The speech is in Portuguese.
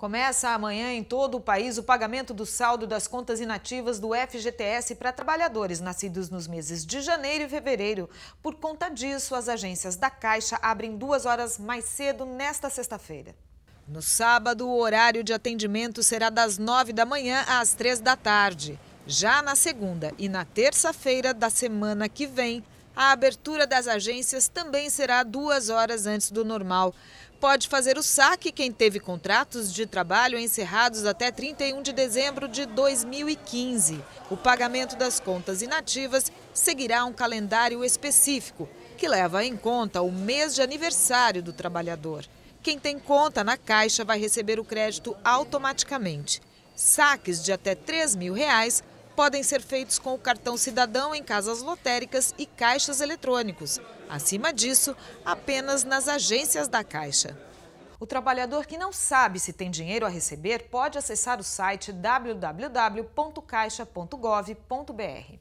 Começa amanhã em todo o país o pagamento do saldo das contas inativas do FGTS para trabalhadores nascidos nos meses de janeiro e fevereiro. Por conta disso, as agências da Caixa abrem duas horas mais cedo nesta sexta-feira. No sábado, o horário de atendimento será das nove da manhã às três da tarde. Já na segunda e na terça-feira da semana que vem, a abertura das agências também será duas horas antes do normal. Pode fazer o saque quem teve contratos de trabalho encerrados até 31 de dezembro de 2015. O pagamento das contas inativas seguirá um calendário específico, que leva em conta o mês de aniversário do trabalhador. Quem tem conta na Caixa vai receber o crédito automaticamente. Saques de até R$ 3 mil reais podem ser feitos com o cartão cidadão em casas lotéricas e caixas eletrônicos. Acima disso, apenas nas agências da Caixa. O trabalhador que não sabe se tem dinheiro a receber pode acessar o site www.caixa.gov.br.